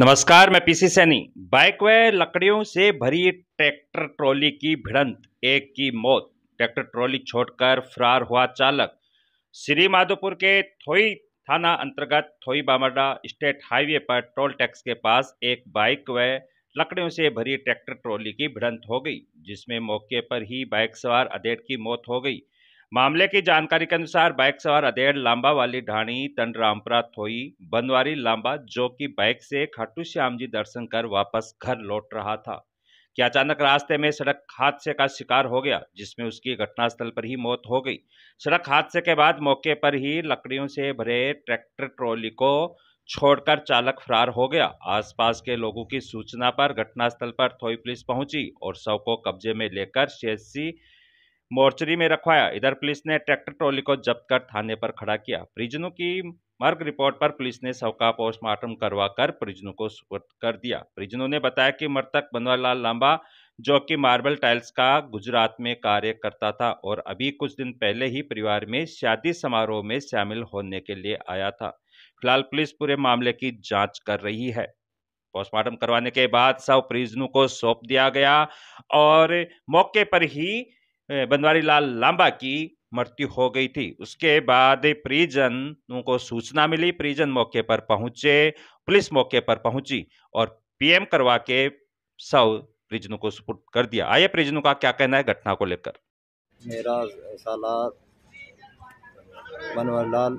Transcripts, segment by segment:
नमस्कार मैं PC Saini bike व लकड़ियों से भरी ट्रैक्टर ट्रॉली की भिड़ंत एक की मौत ट्रैक्टर ट्रॉली छोड़कर फरार हुआ चालक श्री माधोपुर के थोई थाना अंतर्गत थोई बामडा स्टेट हाईवे पर टोल टैक्स के पास एक बाइक व लकड़ियों से भरी ट्रैक्टर ट्रॉली की भिड़ंत हो गई जिसमें मौके पर ही बाइक सवार अधेड़ की मौत हो गई मामले की जानकारी के अनुसार बाइक सवार अधेड़ लांबा वाली ढाणी तंडरामपुरा थोई बनवारी लांबा जो कि बाइक से खाटू श्याम जी दर्शन कर वापस घर लौट रहा था कि अचानक रास्ते में सड़क हादसे का शिकार हो गया जिसमें उसकी घटनास्थल पर ही मौत हो गई सड़क हादसे के बाद मौके पर ही लकड़ियों से भरे ट्रैक्टर ट्रॉली को छोड़कर चालक फरार हो गया आसपास के लोगों की सूचना पर घटनास्थल पर थोई पुलिस पहुंची और शव को कब्जे में लेकर सी मोर्चरी में रखवाया इधर पुलिस ने ट्रैक्टर ट्रॉली को जब्त कर थाने पर खड़ा किया परिजनों की मर्ग रिपोर्ट पर पुलिस ने शव का पोस्टमार्टम करवा कर परिजनों को सुपुर्द कर दिया परिजनों ने बताया कि मृतक लाल लांबा जो कि मार्बल टाइल्स का गुजरात में कार्य करता था और अभी कुछ दिन पहले ही परिवार में शादी समारोह में शामिल होने के लिए आया था फिलहाल पुलिस पूरे मामले की जांच कर रही है पोस्टमार्टम करवाने के बाद सब परिजनों को सौंप दिया गया और मौके पर ही बनवारी लाल लांबा की मृत्यु हो गई थी उसके बाद परिजनों को सूचना मिली परिजन मौके पर पहुंचे पुलिस मौके पर पहुंची और पीएम करवा के सब परिजनों को सुपुर्द कर दिया आइए परिजनों का क्या कहना है घटना को लेकर मेरा साला मनोहर लाल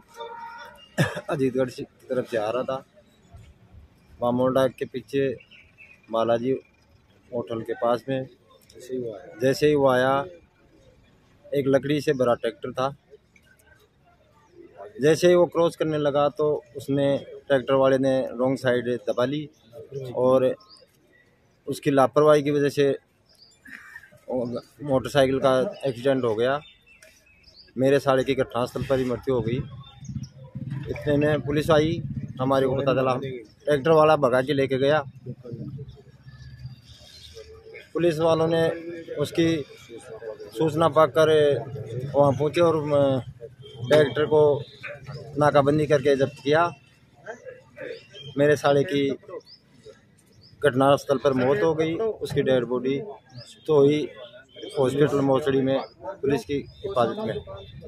अजीतगढ़ की तरफ से आ रहा था मामोडा के पीछे बालाजी होटल के पास में जैसे ही वो आया एक लकड़ी से भरा ट्रैक्टर था जैसे ही वो क्रॉस करने लगा तो उसने ट्रैक्टर वाले ने रॉन्ग साइड दबा ली और उसकी लापरवाही की वजह से मोटरसाइकिल का एक्सीडेंट हो गया मेरे साड़े की घटनास्थल पर ही मृत्यु हो गई इतने में पुलिस आई हमारे को पता चला ट्रैक्टर वाला भगा के लेके गया पुलिस वालों ने उसकी सूचना पाकर वहाँ पहुँचे और ट्रैक्टर को नाकाबंदी करके जब्त किया मेरे साले की घटनास्थल पर मौत हो गई उसकी डेड बॉडी तो ही हॉस्पिटल मोसड़ी में पुलिस की हिफाजत में